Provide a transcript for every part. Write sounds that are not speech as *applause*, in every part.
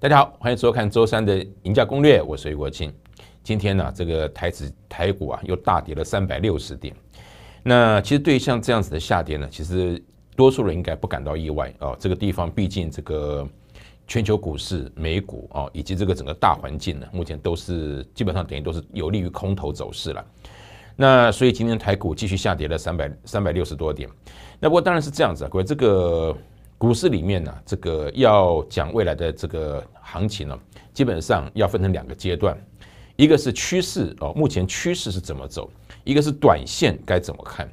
大家好，欢迎收看周三的赢家攻略，我是魏国庆。今天呢，这个台指台股啊，又大跌了三百六十点。那其实对于像这样子的下跌呢，其实多数人应该不感到意外啊。这个地方毕竟这个全球股市、美股啊，以及这个整个大环境呢，目前都是基本上等于都是有利于空头走势了。那所以今天台股继续下跌了三百三百六十多点。那不过当然是这样子啊，各位这个。股市里面呢，这个要讲未来的这个行情呢，基本上要分成两个阶段，一个是趋势哦，目前趋势是怎么走，一个是短线该怎么看。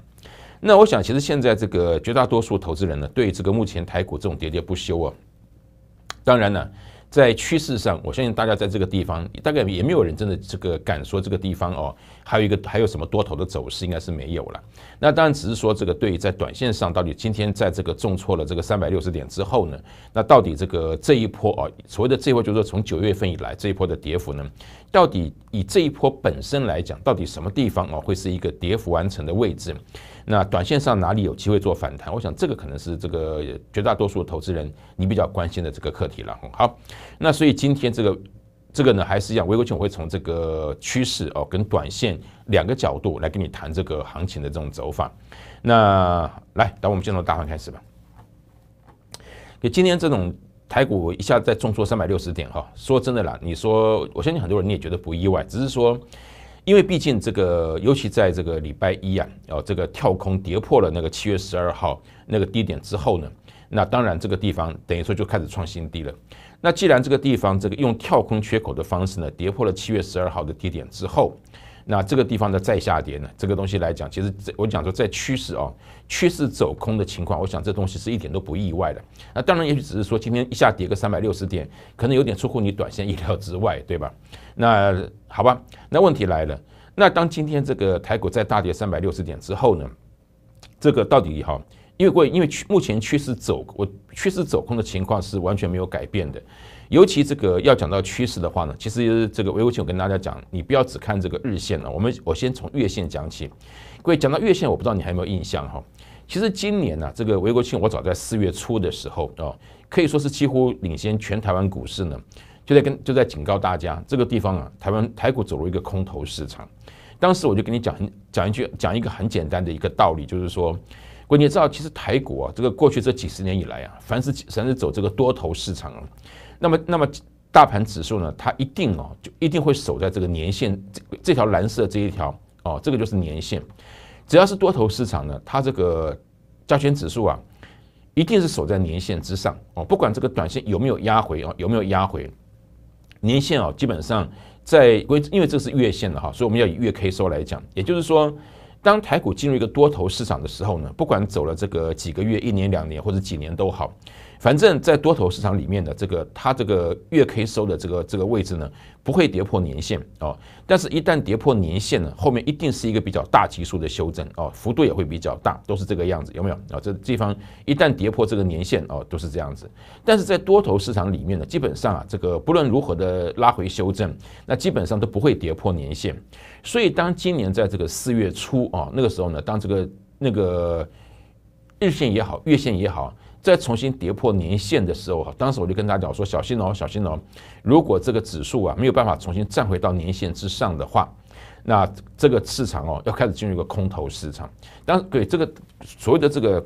那我想，其实现在这个绝大多数投资人呢，对这个目前台股这种喋喋不休啊，当然呢。在趋势上，我相信大家在这个地方大概也没有人真的这个敢说这个地方哦，还有一个还有什么多头的走势，应该是没有了。那当然只是说这个对于在短线上，到底今天在这个重挫了这个三百六十点之后呢，那到底这个这一波哦，所谓的这一波就是说从九月份以来这一波的跌幅呢，到底以这一波本身来讲，到底什么地方哦会是一个跌幅完成的位置？那短线上哪里有机会做反弹？我想这个可能是这个绝大多数投资人你比较关心的这个课题了。好，那所以今天这个这个呢，还是一样，魏国我会从这个趋势哦跟短线两个角度来跟你谈这个行情的这种走法。那来，等我们先从大盘开始吧。给今天这种台股一下子在重挫三百六十点哈，说真的啦，你说我相信很多人你也觉得不意外，只是说。因为毕竟这个，尤其在这个礼拜一啊，哦，这个跳空跌破了那个七月十二号那个低点之后呢，那当然这个地方等于说就开始创新低了。那既然这个地方这个用跳空缺口的方式呢，跌破了七月十二号的低点之后。那这个地方的再下跌呢？这个东西来讲，其实我讲说在趋势啊，趋势走空的情况，我想这东西是一点都不意外的。那当然，也许只是说今天一下跌个三百六十点，可能有点出乎你短线意料之外，对吧？那好吧，那问题来了，那当今天这个台股在大跌三百六十点之后呢？这个到底哈，因为过因为趋目前趋势走我趋势走空的情况是完全没有改变的。尤其这个要讲到趋势的话呢，其实这个维国庆我跟大家讲，你不要只看这个日线了。我们我先从月线讲起。各位讲到月线，我不知道你还有没有印象哈？其实今年呢，这个维国庆我早在四月初的时候哦，可以说是几乎领先全台湾股市呢，就在跟就在警告大家这个地方啊，台湾台股走入一个空头市场。当时我就跟你讲很讲一句讲一个很简单的一个道理，就是说。关键知道，其实台股啊，这个过去这几十年以来啊，凡是凡是走这个多头市场啊，那么那么大盘指数呢，它一定哦，就一定会守在这个年线这这条蓝色这一条哦，这个就是年线。只要是多头市场呢，它这个加权指数啊，一定是守在年线之上哦，不管这个短线有没有压回啊，有没有压回，年线哦，基本上在为因为这是月线的哈，所以我们要以月 K 收来讲，也就是说。当台股进入一个多头市场的时候呢，不管走了这个几个月、一年、两年或者几年都好。反正，在多头市场里面的这个，它这个月 K 收的这个这个位置呢，不会跌破年线哦。但是，一旦跌破年线呢，后面一定是一个比较大基数的修正哦，幅度也会比较大，都是这个样子，有没有啊？这地方一旦跌破这个年线哦，都是这样子。但是在多头市场里面呢，基本上啊，这个不论如何的拉回修正，那基本上都不会跌破年线。所以，当今年在这个四月初啊，那个时候呢，当这个那个日线也好，月线也好。在重新跌破年线的时候，哈，当时我就跟大家讲说，小心哦，小心哦，如果这个指数啊没有办法重新站回到年线之上的话，那这个市场哦要开始进入一个空头市场。当对这个所谓的这个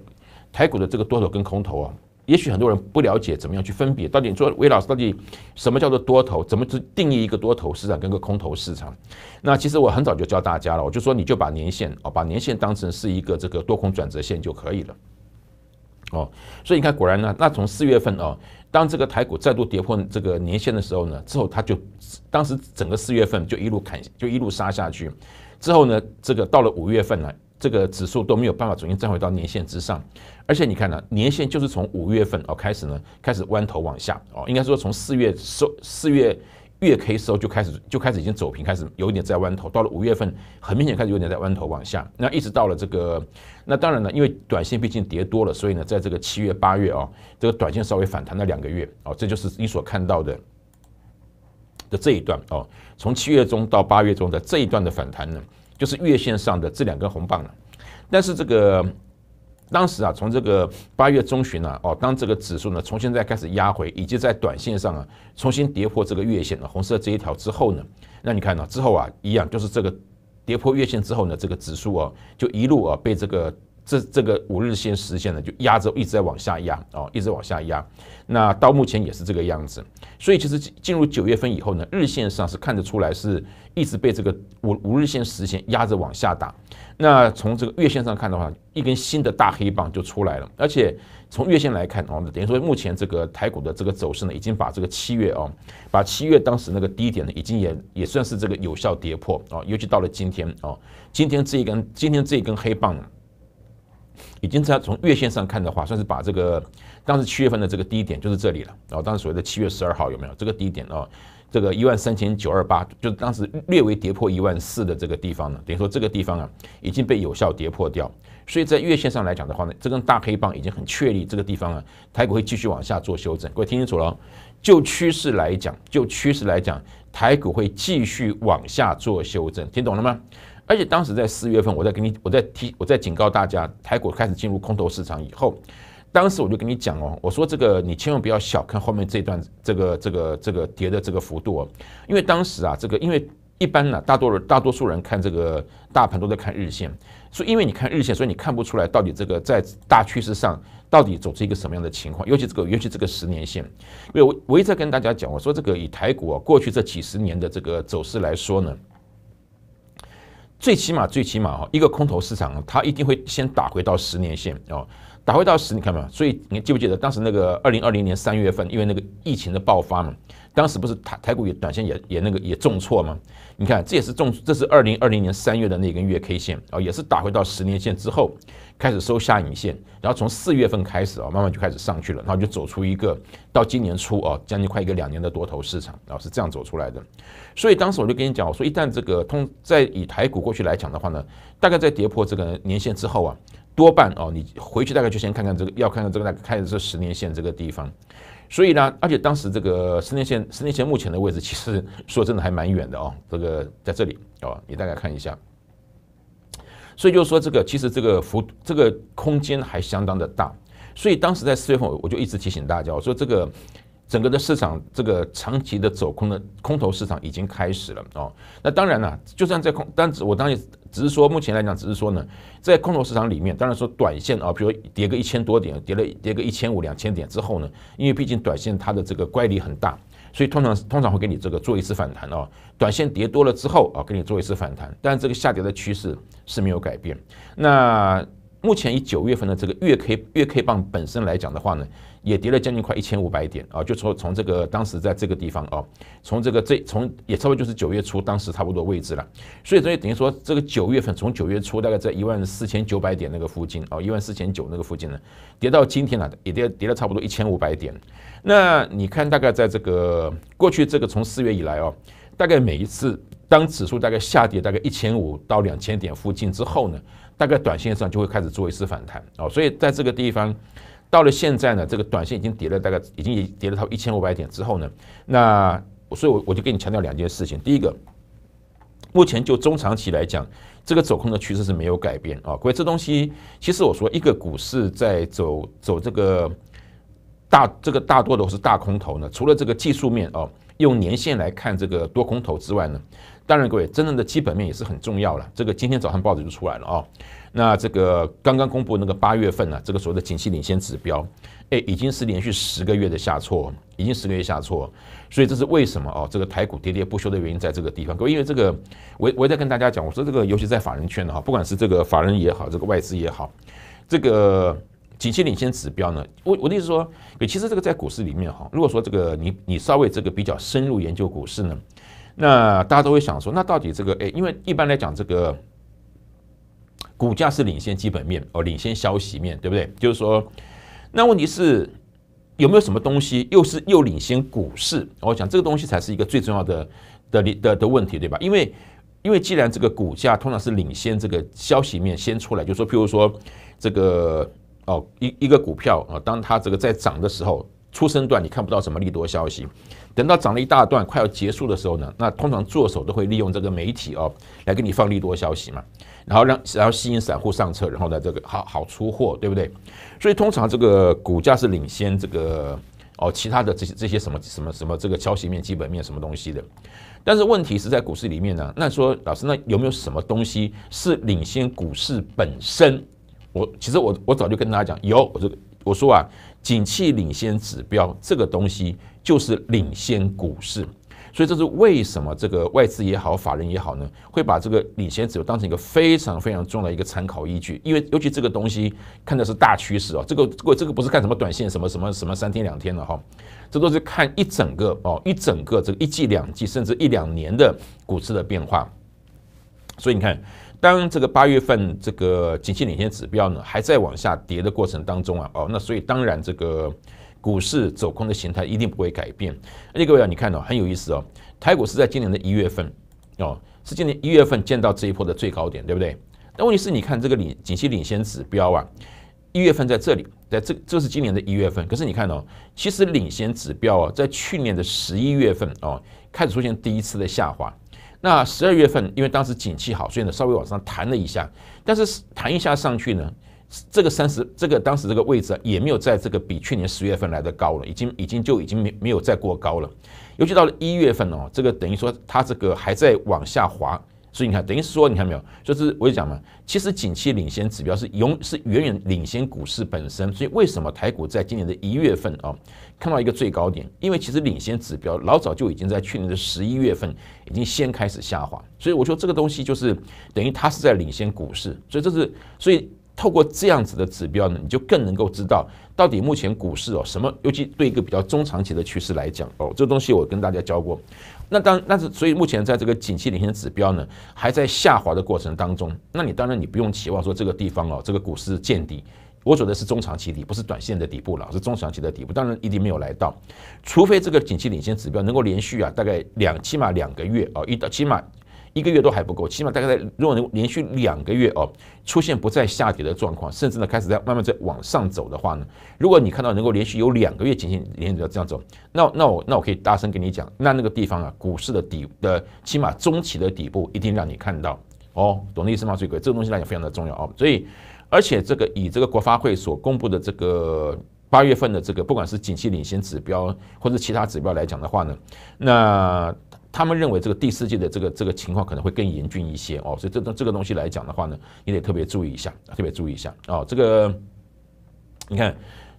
台股的这个多头跟空头啊。也许很多人不了解怎么样去分别。到底你说魏老师到底什么叫做多头，怎么去定义一个多头市场跟个空头市场？那其实我很早就教大家了，我就说你就把年线哦，把年线当成是一个这个多空转折线就可以了。哦，所以你看，果然呢，那从四月份哦，当这个台股再度跌破这个年线的时候呢，之后它就，当时整个四月份就一路砍，就一路杀下去，之后呢，这个到了五月份呢，这个指数都没有办法重新站回到年线之上，而且你看呢，年线就是从五月份哦开始呢，开始弯头往下哦，应该说从四月收四月。月 K 收时候就开始就开始已经走平，开始有一点在弯头。到了五月份，很明显开始有点在弯头往下。那一直到了这个，那当然呢，因为短线毕竟跌多了，所以呢，在这个七月八月啊，这个短线稍微反弹了两个月啊，这就是你所看到的的这一段哦。从七月中到八月中的这一段的反弹呢，就是月线上的这两根红棒了。但是这个。当时啊，从这个八月中旬呢，哦，当这个指数呢从现在开始压回，以及在短线上啊重新跌破这个月线的红色这一条之后呢，那你看呢，之后啊一样就是这个跌破月线之后呢，这个指数啊就一路啊被这个。这这个五日线实现了，就压着一直在往下压哦，一直往下压。那到目前也是这个样子，所以其实进入九月份以后呢，日线上是看得出来是一直被这个五五日线实现压着往下打。那从这个月线上看的话，一根新的大黑棒就出来了，而且从月线来看哦，等于说目前这个台股的这个走势呢，已经把这个七月哦，把七月当时那个低点呢，已经也也算是这个有效跌破啊。尤其到了今天啊，今天这一根今天这一根黑棒。已经在从月线上看的话，算是把这个当时七月份的这个低点，就是这里了然后当时所谓的七月十二号有没有这个低点哦？这个一万三千九二八，就是当时略微跌破一万四的这个地方呢，等于说这个地方啊，已经被有效跌破掉。所以在月线上来讲的话呢，这根大黑棒已经很确立，这个地方啊，台股会继续往下做修正。各位听清楚了，就趋势来讲，就趋势来讲，台股会继续往下做修正。听懂了吗？而且当时在四月份，我在跟你，我在提，我在警告大家，台股开始进入空头市场以后，当时我就跟你讲哦，我说这个你千万不要小看后面这段这个这个这个跌的这个幅度哦，因为当时啊，这个因为一般呢，大多人大多数人看这个大盘都在看日线，所以因为你看日线，所以你看不出来到底这个在大趋势上到底走出一个什么样的情况，尤其这个尤其这个十年线，因为我我一直在跟大家讲，我说这个以台股过去这几十年的这个走势来说呢。最起码，最起码哈，一个空头市场，它一定会先打回到十年线哦，打回到十，你看没有？所以你记不记得当时那个二零二零年三月份，因为那个疫情的爆发嘛，当时不是台台股也短线也也那个也重挫吗？你看这也是重，这是二零二零年三月的那根月 K 线也是打回到十年线之后。开始收下影线，然后从四月份开始啊，慢慢就开始上去了，然后就走出一个到今年初啊，将近快一个两年的多头市场，然后是这样走出来的。所以当时我就跟你讲，我说一旦这个通在以台股过去来讲的话呢，大概在跌破这个年线之后啊，多半啊你回去大概就先看看这个，要看看这个开始是十年线这个地方。所以呢，而且当时这个十年线，十年线目前的位置其实说真的还蛮远的啊，这个在这里啊，你大概看一下。所以就是说，这个其实这个幅这个空间还相当的大。所以当时在四月份，我就一直提醒大家，我说这个整个的市场，这个长期的走空的空头市场已经开始了哦。那当然了，就算在空，但我当时只是说，目前来讲，只是说呢，在空头市场里面，当然说短线啊，比如跌个一千多点，跌了跌个一千五、两千点之后呢，因为毕竟短线它的这个乖离很大。所以通常通常会给你这个做一次反弹啊，短线跌多了之后啊，给你做一次反弹，但这个下跌的趋势是没有改变。那目前以九月份的这个月 K 月 K 棒本身来讲的话呢？也跌了将近快一千五百点啊，就说从这个当时在这个地方啊，从这个这从也差不多就是九月初当时差不多位置了，所以等于说这个九月份从九月初大概在一万四千九百点那个附近啊，一万四千九那个附近呢，跌到今天了，也跌跌了差不多一千五百点。那你看大概在这个过去这个从四月以来哦，大概每一次当指数大概下跌大概一千五到两千点附近之后呢，大概短线上就会开始做一次反弹啊，所以在这个地方。到了现在呢，这个短线已经跌了大概已经跌了差一千五百点之后呢，那所以我我就跟你强调两件事情。第一个，目前就中长期来讲，这个走空的趋势是没有改变啊。各位，这东西其实我说一个股市在走走这个大这个大多都是大空头呢。除了这个技术面哦，用年线来看这个多空头之外呢，当然各位真正的基本面也是很重要了。这个今天早上报纸就出来了啊。那这个刚刚公布那个八月份呢，这个所谓的景气领先指标，哎，已经是连续十个月的下挫，已经十个月下挫，所以这是为什么哦？这个台股跌跌不休的原因在这个地方。因为这个，我我在跟大家讲，我说这个尤其在法人圈的哈，不管是这个法人也好，这个外资也好，这个景气领先指标呢，我我的意思说，其实这个在股市里面哈，如果说这个你你稍微这个比较深入研究股市呢，那大家都会想说，那到底这个哎，因为一般来讲这个。股价是领先基本面，哦，领先消息面对不对？就是说，那问题是有没有什么东西又是又领先股市？我讲这个东西才是一个最重要的的的的问题，对吧？因为因为既然这个股价通常是领先这个消息面先出来，就说譬如说这个哦一一个股票啊，当它这个在涨的时候，出生段你看不到什么利多消息，等到涨了一大段快要结束的时候呢，那通常做手都会利用这个媒体哦来给你放利多消息嘛。然后让然后吸引散户上车，然后呢这个好好出货，对不对？所以通常这个股价是领先这个哦其他的这些这些什么什么什么这个消息面基本面什么东西的。但是问题是在股市里面呢，那说老师，那有没有什么东西是领先股市本身？我其实我我早就跟大家讲，有，我这个我说啊，景气领先指标这个东西就是领先股市。所以这是为什么这个外资也好，法人也好呢，会把这个领先指标当成一个非常非常重要的一个参考依据。因为尤其这个东西看的是大趋势哦，这个这个这个不是看什么短线什么什么什么三天两天的哈，这都是看一整个哦一整个这个一季两季甚至一两年的股市的变化。所以你看，当这个八月份这个景气领先指标呢还在往下跌的过程当中啊，哦，那所以当然这个。股市走空的形态一定不会改变，而且各位啊，你看哦，很有意思哦。台股是在今年的一月份，哦，是今年一月份见到这一波的最高点，对不对？那问题是，你看这个领景气领先指标啊，一月份在这里，在这，这是今年的一月份。可是你看哦，其实领先指标哦，在去年的十一月份哦，开始出现第一次的下滑。那十二月份，因为当时景气好，所以呢，稍微往上弹了一下，但是弹一下上去呢。这个三十，这个当时这个位置啊，也没有在这个比去年十月份来的高了，已经已经就已经没没有再过高了。尤其到了一月份哦，这个等于说它这个还在往下滑，所以你看，等于说你看没有，就是我就讲嘛，其实景气领先指标是永是远远领先股市本身，所以为什么台股在今年的一月份啊看到一个最高点？因为其实领先指标老早就已经在去年的十一月份已经先开始下滑，所以我说这个东西就是等于它是在领先股市，所以这是所以。透过这样子的指标呢，你就更能够知道到底目前股市哦什么，尤其对一个比较中长期的趋势来讲哦，这东西我跟大家教过。那当那是所以目前在这个景气领先指标呢还在下滑的过程当中，那你当然你不用期望说这个地方哦这个股市见底，我指的是中长期底，不是短线的底部了，是中长期的底部，当然一定没有来到，除非这个景气领先指标能够连续啊大概两起码两个月啊一到起码。一个月都还不够，起码大概在，如果能连续两个月哦，出现不再下跌的状况，甚至呢开始在慢慢在往上走的话呢，如果你看到能够连续有两个月仅仅连续的这样走，那那我那我可以大声跟你讲，那那个地方啊，股市的底的起码中期的底部一定让你看到哦，懂的意思吗？所以这个东西来讲非常的重要哦，所以而且这个以这个国发会所公布的这个八月份的这个不管是景气领先指标或者其他指标来讲的话呢，那。他们认为这个第四季的这个这个情况可能会更严峻一些哦，所以这东这个东西来讲的话呢，你得特别注意一下，特别注意一下哦。这个你看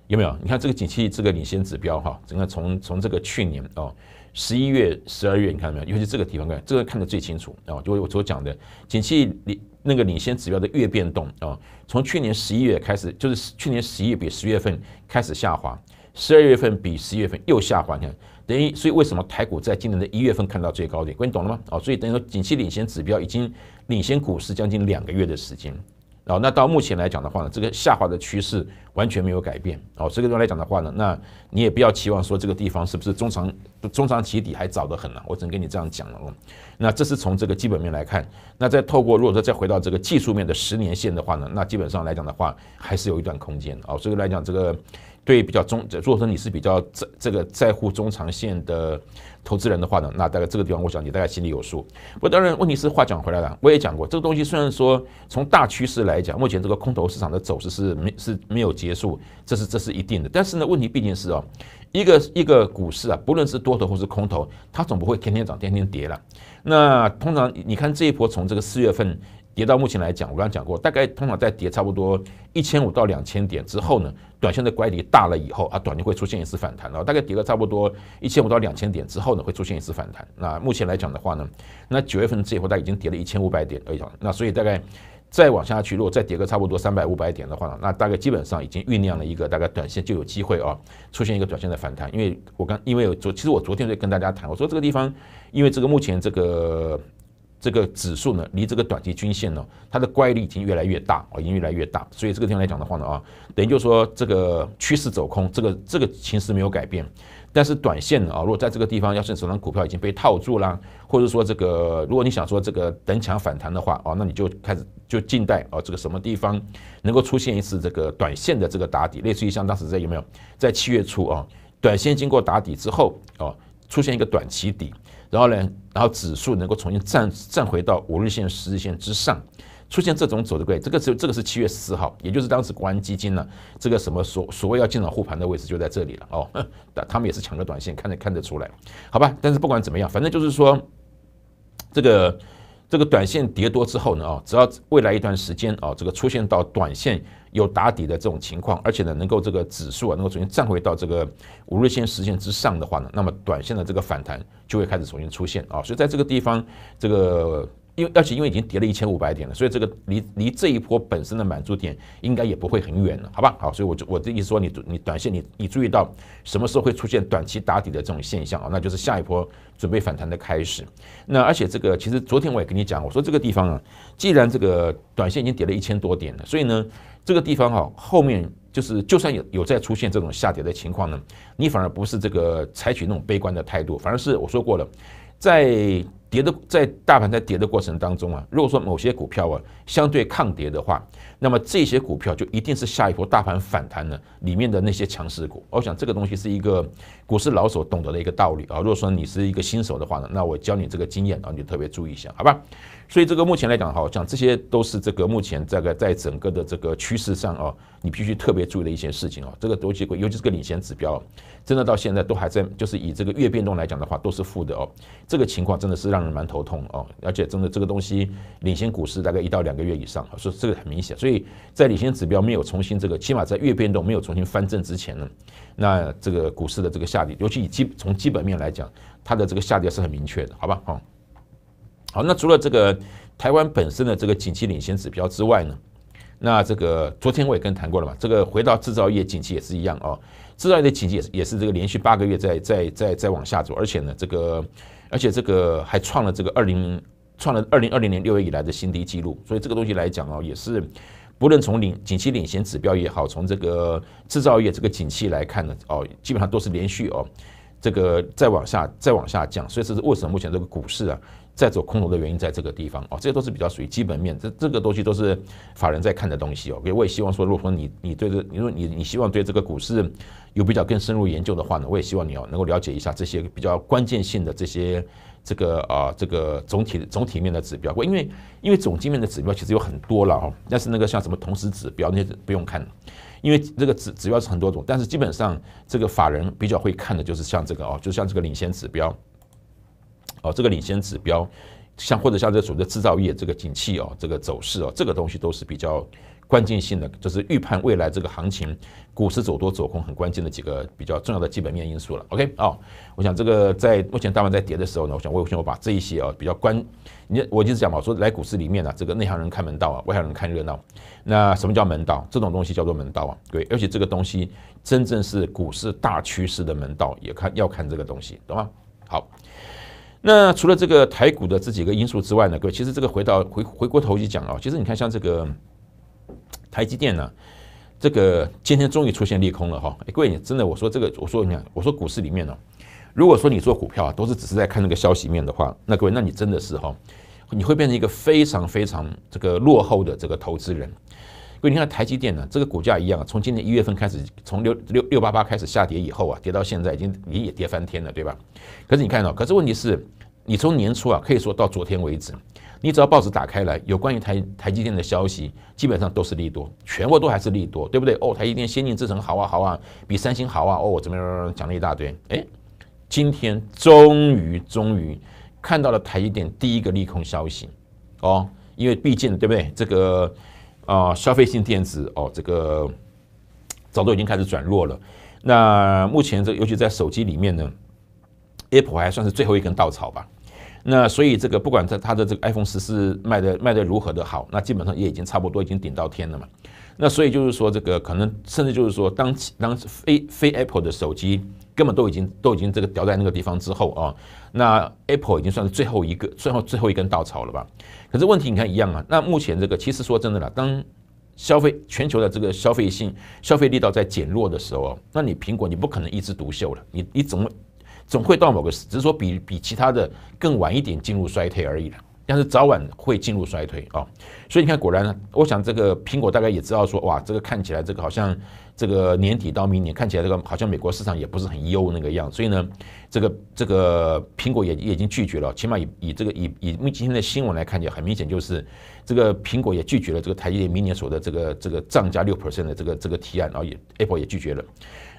有没有？你看这个景气这个领先指标哈，整个从从这个去年哦十一月十二月，你看到没有？尤其这个地方看，这个看得最清楚啊。就我所讲的景气领那个领先指标的月变动啊，从去年十一月开始，就是去年十一月比十月份开始下滑，十二月份比十一月份又下滑，你看。等于，所以为什么台股在今年的一月份看到最高点？各位，你懂了吗？哦，所以等于说，景气领先指标已经领先股市将近两个月的时间。哦，那到目前来讲的话呢，这个下滑的趋势完全没有改变。哦，这个来讲的话呢，那你也不要期望说这个地方是不是中长中长期底还早得很呢？我只能跟你这样讲了。哦。那这是从这个基本面来看。那再透过如果说再回到这个技术面的十年线的话呢，那基本上来讲的话，还是有一段空间。哦，所以来讲这个。对比较中，如果说你是比较在这个在乎中长线的投资人的话呢，那大概这个地方我想你大概心里有数。不过当然，问题是话讲回来了，我也讲过，这个东西虽然说从大趋势来讲，目前这个空头市场的走势是没是没有结束，这是这是一定的。但是呢，问题毕竟是哦，一个一个股市啊，不论是多头或是空头，它总不会天天涨天天跌了。那通常你看这一波从这个四月份。跌到目前来讲，我刚刚讲过，大概通常在跌差不多一千五到两千点之后呢，短线的乖离大了以后啊，短线会出现一次反弹了。大概跌个差不多一千五到两千点之后呢，会出现一次反弹。那目前来讲的话呢，那九月份这波它已经跌了一千五百点而已，那所以大概再往下去，如果再跌个差不多三百五百点的话呢，那大概基本上已经酝酿了一个大概短线就有机会啊，出现一个短线的反弹。因为我刚因为昨其实我昨天在跟大家谈，我说这个地方因为这个目前这个。这个指数呢，离这个短期均线呢，它的乖离已经越来越大，啊，已经越来越大。所以这个地方来讲的话呢，啊，等于就是说这个趋势走空，这个这个形势没有改变。但是短线呢，啊，如果在这个地方要是手上股票已经被套住了，或者说这个如果你想说这个等强反弹的话，啊，那你就开始就静待，啊，这个什么地方能够出现一次这个短线的这个打底，类似于像当时在有没有在七月初啊，短线经过打底之后，啊，出现一个短期底。然后呢？然后指数能够重新站站回到五日线、十日线之上，出现这种走的轨，这个是这个是七月十四号，也就是当时国安基金呢，这个什么所所谓要进场护盘的位置就在这里了哦。*laughs* 他们也是抢个短线，看得看得出来，好吧？但是不管怎么样，反正就是说这个。这个短线跌多之后呢，啊，只要未来一段时间啊，这个出现到短线有打底的这种情况，而且呢，能够这个指数啊能够重新站回到这个五日线、十线之上的话呢，那么短线的这个反弹就会开始重新出现啊，所以在这个地方，这个。因为而且因为已经跌了一千五百点了，所以这个离离这一波本身的满足点应该也不会很远了，好吧？好，所以我就我的意思说，你你短线你你注意到什么时候会出现短期打底的这种现象啊？那就是下一波准备反弹的开始。那而且这个其实昨天我也跟你讲，我说这个地方啊，既然这个短线已经跌了一千多点了，所以呢，这个地方啊后面就是就算有有再出现这种下跌的情况呢，你反而不是这个采取那种悲观的态度，反而是我说过了，在。跌的在大盘在跌的过程当中啊，如果说某些股票啊相对抗跌的话，那么这些股票就一定是下一波大盘反弹的里面的那些强势股。我想这个东西是一个股市老手懂得的一个道理啊。如果说你是一个新手的话呢，那我教你这个经验，然后你特别注意一下，好吧？所以这个目前来讲，我像这些都是这个目前这个在整个的这个趋势上啊，你必须特别注意的一些事情哦。这个都结果，尤其是个领先指标，真的到现在都还在，就是以这个月变动来讲的话都是负的哦。这个情况真的是让。人蛮头痛哦，而且真的这个东西领先股市大概一到两个月以上，所以这个很明显。所以在领先指标没有重新这个，起码在月变动没有重新翻正之前呢，那这个股市的这个下跌，尤其以基从基本面来讲，它的这个下跌是很明确的，好吧？哦，好，那除了这个台湾本身的这个景气领先指标之外呢，那这个昨天我也跟谈过了嘛，这个回到制造业景气也是一样哦，制造业的景气也是也是这个连续八个月在在在在往下走，而且呢这个。而且这个还创了这个二零零，创了二零二零年六月以来的新低记录。所以这个东西来讲哦，也是，不论从领景气领先指标也好，从这个制造业这个景气来看呢，哦，基本上都是连续哦，这个再往下再往下降。所以这是为什么目前这个股市啊。在走空头的原因在这个地方哦，这些都是比较属于基本面，这这个东西都是法人在看的东西哦。我也希望说，如果说你你对这，你说你你希望对这个股市有比较更深入研究的话呢，我也希望你哦能够了解一下这些比较关键性的这些这个啊这个总体总体面的指标。因为因为总经面的指标其实有很多了哦，但是那个像什么同时指标那些不用看因为这个指指标是很多种，但是基本上这个法人比较会看的就是像这个哦，就像这个领先指标。哦，这个领先指标，像或者像这所谓的制造业这个景气哦，这个走势哦，这个东西都是比较关键性的，就是预判未来这个行情、股市走多走空很关键的几个比较重要的基本面因素了。OK，哦，我想这个在目前大盘在跌的时候呢，我想我想我把这一些啊比较关，你我就是讲嘛，说来股市里面呢，这个内行人看门道啊，外行人看热闹。那什么叫门道？这种东西叫做门道啊，对，而且这个东西真正是股市大趋势的门道，也看要看这个东西，懂吗？好。那除了这个台股的这几个因素之外呢，各位，其实这个回到回回过头去讲啊，其实你看像这个台积电呢，这个今天终于出现利空了哈。各位，你真的我说这个，我说你看，我说股市里面呢，如果说你做股票都是只是在看那个消息面的话，那各位，那你真的是哈，你会变成一个非常非常这个落后的这个投资人。你看台积电呢，这个股价一样，啊，从今年一月份开始，从六六六八八开始下跌以后啊，跌到现在已经也也跌翻天了，对吧？可是你看到，可是问题是，你从年初啊，可以说到昨天为止，你只要报纸打开来，有关于台台积电的消息，基本上都是利多，全国都还是利多，对不对？哦，台积电先进制程好啊好啊，比三星好啊，哦，怎么样讲了一大堆，哎，今天终于终于看到了台积电第一个利空消息，哦，因为毕竟对不对这个。啊，消费性电子哦，这个早都已经开始转弱了。那目前这尤其在手机里面呢，Apple 还算是最后一根稻草吧。那所以这个不管它它的这个 iPhone 十四卖的卖的如何的好，那基本上也已经差不多已经顶到天了嘛。那所以就是说这个可能甚至就是说当当非非 Apple 的手机。根本都已经都已经这个掉在那个地方之后啊，那 Apple 已经算是最后一个、最后最后一根稻草了吧？可是问题你看一样啊，那目前这个其实说真的了，当消费全球的这个消费性消费力道在减弱的时候，那你苹果你不可能一枝独秀了，你你总会总会到某个时，只是说比比其他的更晚一点进入衰退而已了，但是早晚会进入衰退啊。所以你看，果然，我想这个苹果大概也知道说，哇，这个看起来这个好像。这个年底到明年看起来，这个好像美国市场也不是很优那个样，所以呢，这个这个苹果也也已经拒绝了，起码以以这个以以今天的新闻来看也很明显就是这个苹果也拒绝了这个台积电明年所的这个这个涨价六 percent 的这个这个提案，然后也 Apple 也拒绝了。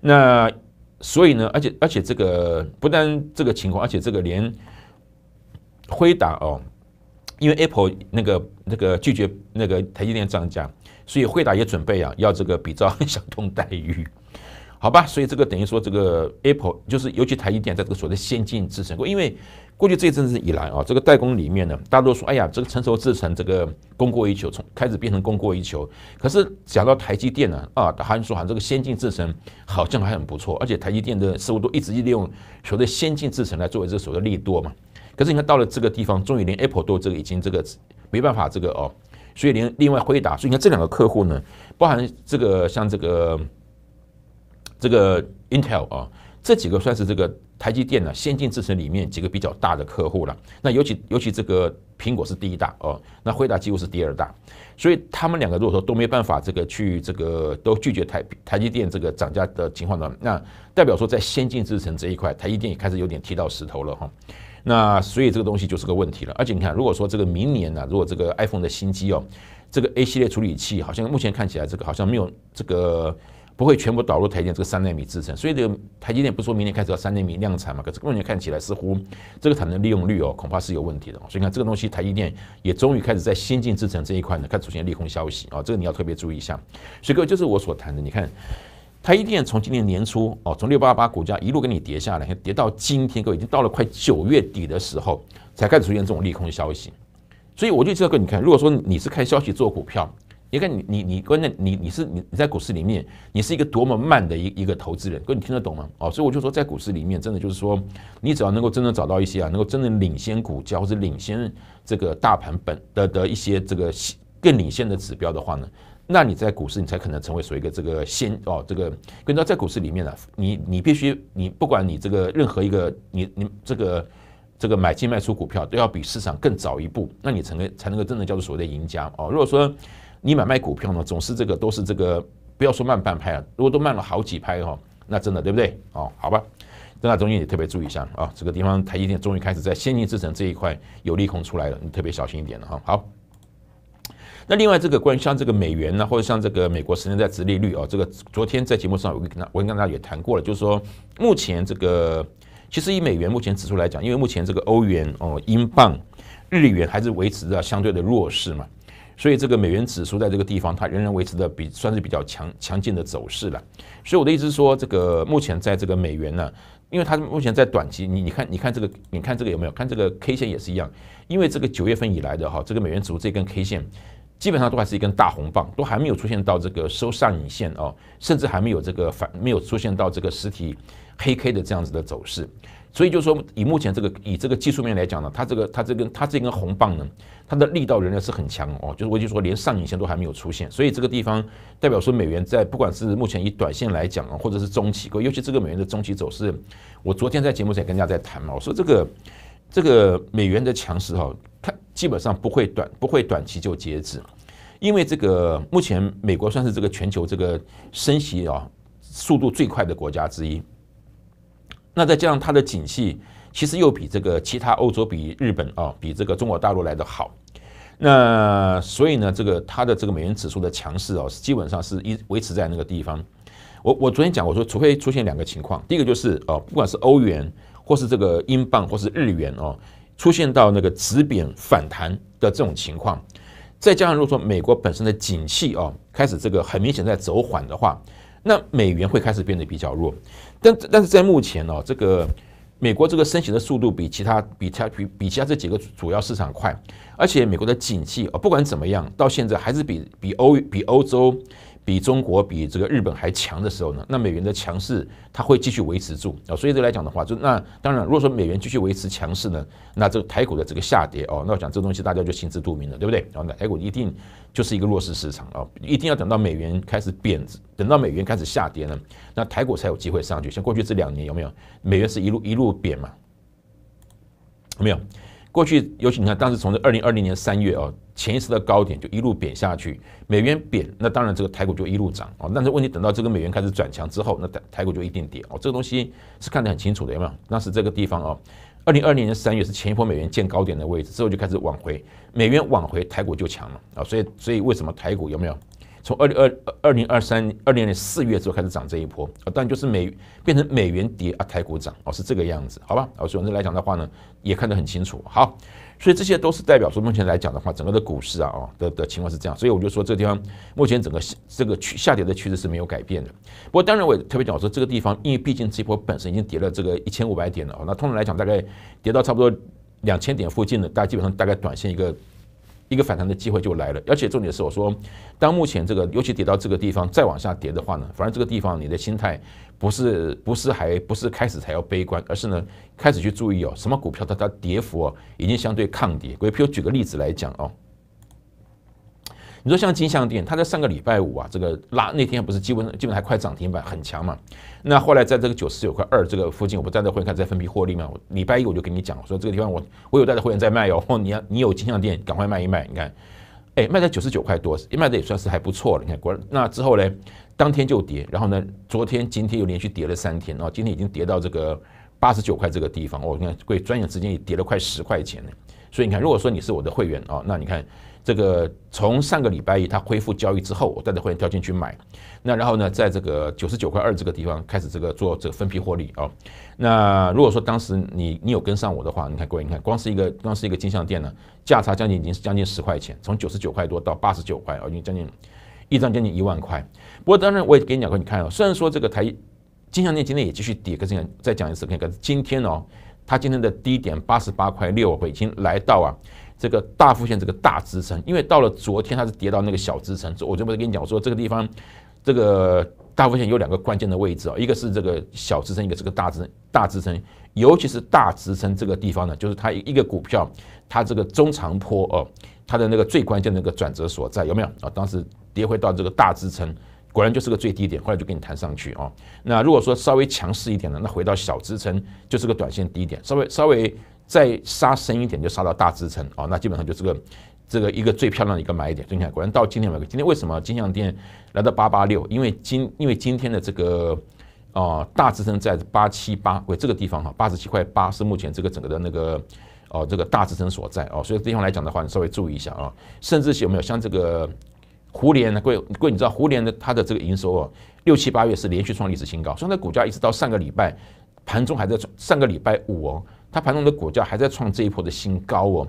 那所以呢，而且而且这个不但这个情况，而且这个连回答哦，因为 Apple 那个那个拒绝那个台积电涨价。所以惠达也准备啊，要这个比照相 *laughs* 同待遇，好吧？所以这个等于说，这个 Apple 就是尤其台积电在这个所谓的先进制程。因为过去这一阵子以来啊，这个代工里面呢，大多数说，哎呀，这个成熟制程这个供过于求，从开始变成供过于求。可是讲到台积电呢，啊，还说喊这个先进制程好像还很不错，而且台积电的似乎都一直利用所谓的先进制程来作为这个所谓的利多嘛。可是你看到了这个地方，终于连 Apple 都这个已经这个没办法这个哦。所以另另外，辉达，所以你看这两个客户呢，包含这个像这个这个 Intel 啊，这几个算是这个台积电呢先进制程里面几个比较大的客户了。那尤其尤其这个苹果是第一大哦，那辉达几乎是第二大。所以他们两个如果说都没办法这个去这个都拒绝台台积电这个涨价的情况呢，那代表说在先进制程这一块，台积电也开始有点踢到石头了哈。那所以这个东西就是个问题了，而且你看，如果说这个明年呢，如果这个 iPhone 的新机哦，这个 A 系列处理器好像目前看起来这个好像没有这个不会全部导入台积电这个三纳米制程，所以这个台积电不说明年开始要三纳米量产嘛？可这个目前看起来似乎这个产能利用率哦恐怕是有问题的，所以你看这个东西台积电也终于开始在先进制程这一块呢开始出现利空消息啊，这个你要特别注意一下。所以各位就是我所谈的，你看。它一定从今年年初哦，从六八八股价一路给你跌下来，跌到今天，都已经到了快九月底的时候，才开始出现这种利空消息。所以我就这个你看，如果说你是看消息做股票，你看你你你关键你你是你你在股市里面，你是一个多么慢的一一个投资人，哥你听得懂吗？哦，所以我就说，在股市里面，真的就是说，你只要能够真正找到一些啊，能够真正领先股价或者领先这个大盘本的的一些这个更领先的指标的话呢？那你在股市，你才可能成为所谓的这个先哦，这个跟他在股市里面呢，你你必须你不管你这个任何一个你你这个这个买进卖出股票，都要比市场更早一步，那你成为才能够真正叫做所谓的赢家哦。如果说你买卖股票呢，总是这个都是这个不要说慢半拍啊，如果都慢了好几拍哦，那真的对不对哦？好吧，邓大间也特别注意一下啊，这个地方台积电终于开始在先进制程这一块有利空出来了，你特别小心一点了哈。好。那另外这个关于像这个美元呢，或者像这个美国十年债殖利率啊，这个昨天在节目上我跟大家也谈过了，就是说目前这个其实以美元目前指数来讲，因为目前这个欧元、哦英镑、日元还是维持着相对的弱势嘛，所以这个美元指数在这个地方它仍然维持的比算是比较强强劲的走势了。所以我的意思是说，这个目前在这个美元呢，因为它目前在短期，你你看你看这个你看这个有没有看这个 K 线也是一样，因为这个九月份以来的哈，这个美元指数这根 K 线。基本上都还是一根大红棒，都还没有出现到这个收上影线哦，甚至还没有这个反，没有出现到这个实体黑 K 的这样子的走势。所以就说，以目前这个以这个技术面来讲呢，它这个它这根它这根红棒呢，它的力道仍然是很强哦。就是我就说，连上影线都还没有出现，所以这个地方代表说美元在不管是目前以短线来讲啊，或者是中期，尤其这个美元的中期走势，我昨天在节目前跟大家在谈嘛，我说这个这个美元的强势哈。它基本上不会短不会短期就截止，因为这个目前美国算是这个全球这个升息啊速度最快的国家之一。那再加上它的景气其实又比这个其他欧洲比日本啊比这个中国大陆来的好，那所以呢这个它的这个美元指数的强势哦基本上是一维持在那个地方。我我昨天讲我说除非出现两个情况，第一个就是啊不管是欧元或是这个英镑或是日元哦。出现到那个止贬反弹的这种情况，再加上如果说美国本身的景气啊开始这个很明显在走缓的话，那美元会开始变得比较弱。但但是在目前呢，这个美国这个升息的速度比其他比它比比其他这几个主要市场快，而且美国的景气啊不管怎么样，到现在还是比比欧比欧洲。比中国比这个日本还强的时候呢，那美元的强势它会继续维持住啊，所以这来讲的话，就那当然，如果说美元继续维持强势呢，那这个台股的这个下跌哦，那我讲这东西大家就心知肚明了，对不对？然后呢，台股一定就是一个弱势市场啊，一定要等到美元开始贬值，等到美元开始下跌呢，那台股才有机会上去。像过去这两年有没有？美元是一路一路贬嘛，有没有？过去尤其你看，当时从这二零二零年三月哦，前一次的高点就一路贬下去，美元贬，那当然这个台股就一路涨啊。但是问题等到这个美元开始转强之后，那台台股就一定跌哦。这个东西是看得很清楚的，有没有？当时这个地方哦，二零二零年三月是前一波美元见高点的位置，之后就开始挽回，美元挽回，台股就强了啊。所以所以为什么台股有没有？从二零二二零二三二零年四月之后开始涨这一波，啊，但就是美变成美元跌，啊，台股涨，哦，是这个样子，好吧，啊，所以总的来讲的话呢，也看得很清楚，好，所以这些都是代表说目前来讲的话，整个的股市啊，哦的的情况是这样，所以我就说这个地方目前整个这个趋下跌的趋势是没有改变的，不过当然我也特别讲说这个地方，因为毕竟这一波本身已经跌了这个一千五百点了，啊，那通常来讲大概跌到差不多两千点附近的，大家基本上大概短线一个。一个反弹的机会就来了，而且重点是我说，当目前这个尤其跌到这个地方再往下跌的话呢，反正这个地方你的心态不是不是还不是开始才要悲观，而是呢开始去注意哦，什么股票它它跌幅哦已经相对抗跌。鬼譬我举个例子来讲哦。你说像金项店，它在上个礼拜五啊，这个拉那天不是基本基本还快涨停板很强嘛？那后来在这个九十九块二这个附近，我不站在会员在分批获利嘛？礼拜一我就跟你讲我说这个地方我我有带着会员在卖哦，你要你有金项店，赶快卖一卖，你看，哎，卖在九十九块多，卖的也算是还不错了。你看，过那之后呢，当天就跌，然后呢，昨天今天又连续跌了三天啊，今天已经跌到这个八十九块这个地方，我看贵转眼之间也跌了快十块钱呢。所以你看，如果说你是我的会员啊，那你看。这个从上个礼拜一它恢复交易之后，我带着会员跳进去买，那然后呢，在这个九十九块二这个地方开始这个做这个分批获利哦。那如果说当时你你有跟上我的话，你看各位，你看光是一个光是一个金项店呢，价差将近已经是将近十块钱，从九十九块多到八十九块啊，已经将近一张将近一万块。不过当然我也给你讲过，你看哦，虽然说这个台金项店今天也继续跌，可是样再讲一次，看是今天哦，它今天的低点八十八块六已经来到啊。这个大附线这个大支撑，因为到了昨天它是跌到那个小支撑，我就不是跟你讲我说这个地方，这个大附线有两个关键的位置哦，一个是这个小支撑，一个这个大支大支撑，尤其是大支撑这个地方呢，就是它一个股票它这个中长坡哦，它的那个最关键的那个转折所在有没有啊？当时跌回到这个大支撑，果然就是个最低点，后来就跟你弹上去啊。那如果说稍微强势一点呢，那回到小支撑就是个短线低点，稍微稍微。再杀深一点，就杀到大支撑哦，那基本上就是个，这个一个最漂亮的一个买点。所以你看，果然到今天买个。今天为什么金像店来到八八六？因为今因为今天的这个，哦，大支撑在八七八为这个地方哈，八十七块八是目前这个整个的那个，哦，这个大支撑所在哦。所以这方来讲的话，你稍微注意一下啊。甚至有没有像这个湖联呢？贵贵，你知道湖联的它的这个营收哦，六七八月是连续创历史新高，所以它股价一直到上个礼拜盘中还在上个礼拜五哦。它盘中的股价还在创这一波的新高哦，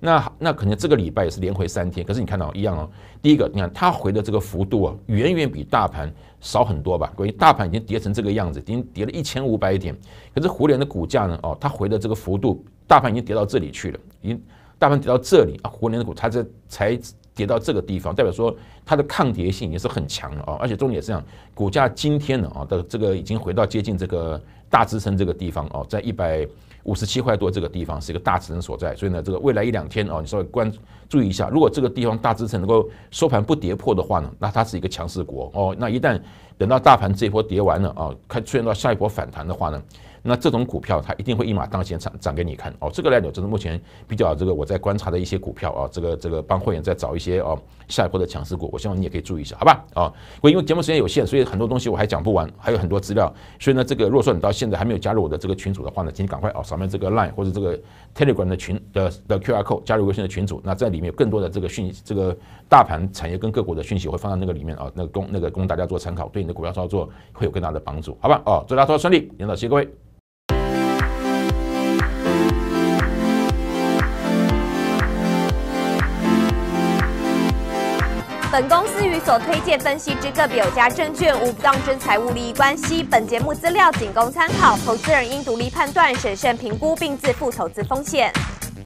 那那可能这个礼拜也是连回三天。可是你看到一样哦，第一个，你看它回的这个幅度啊，远远比大盘少很多吧？关于大盘已经跌成这个样子，已经跌了一千五百点，可是湖联的股价呢，哦，它回的这个幅度，大盘已经跌到这里去了，已经大盘跌到这里啊，湖联的股它这才跌到这个地方，代表说它的抗跌性也是很强的哦。而且重点是这样，股价今天呢，啊，的这个已经回到接近这个大支撑这个地方哦，在一百。五十七块多，这个地方是一个大支撑所在，所以呢，这个未来一两天哦，你稍微关注。注意一下，如果这个地方大支撑能够收盘不跌破的话呢，那它是一个强势股哦。那一旦等到大盘这波跌完了啊，开出现到下一波反弹的话呢，那这种股票它一定会一马当先涨涨给你看哦。这个来讲，就是目前比较这个我在观察的一些股票啊，这个这个帮会员在找一些哦下一波的强势股，我希望你也可以注意一下，好吧？啊，我因为节目时间有限，所以很多东西我还讲不完，还有很多资料，所以呢，这个如果说你到现在还没有加入我的这个群组的话呢，请你赶快啊扫描这个 Line 或者这个 Telegram 的群的的 Q R code 加入微信的群组，那在里面。有更多的这个讯，这个大盘产业跟个股的讯息，我会放在那个里面啊，那个供那个供大家做参考，对你的股票操作会有更大的帮助，好吧？哦，祝大家作顺利，领导谢各位。本公司与所推荐分析之个别有价证券无不当之财务利益关系，本节目资料仅供参考，投资人应独立判断、审慎评估并自负投资风险。